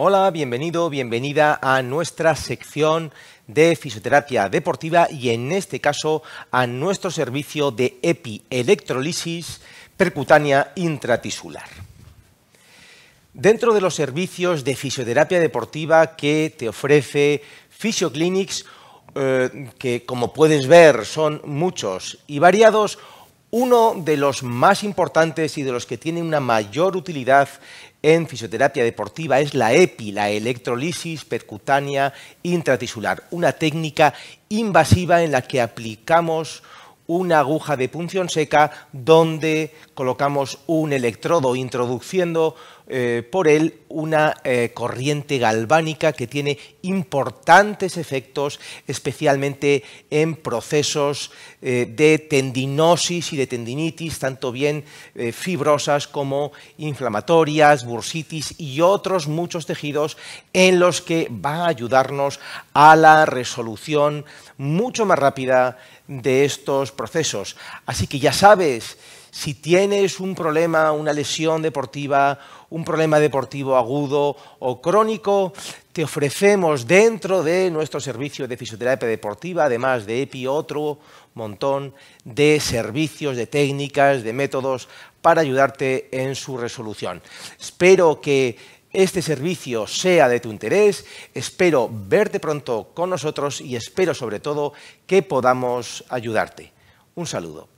Hola, bienvenido, bienvenida a nuestra sección de fisioterapia deportiva y en este caso a nuestro servicio de epielectrolisis percutánea intratisular. Dentro de los servicios de fisioterapia deportiva que te ofrece Physioclinics, eh, que como puedes ver son muchos y variados, uno de los más importantes y de los que tiene una mayor utilidad en fisioterapia deportiva es la EPI, la electrolisis percutánea intratisular, una técnica invasiva en la que aplicamos una aguja de punción seca donde colocamos un electrodo introduciendo eh, por él una eh, corriente galvánica que tiene importantes efectos, especialmente en procesos eh, de tendinosis y de tendinitis, tanto bien fibrosas como inflamatorias, bursitis y otros muchos tejidos en los que va a ayudarnos a la resolución mucho más rápida de estos procesos. Así que ya sabes, si tienes un problema, una lesión deportiva, un problema deportivo agudo o crónico, te ofrecemos dentro de nuestro servicio de fisioterapia deportiva, además de EPI, otro montón de servicios, de técnicas, de métodos para ayudarte en su resolución. Espero que este servicio sea de tu interés, espero verte pronto con nosotros y espero sobre todo que podamos ayudarte. Un saludo.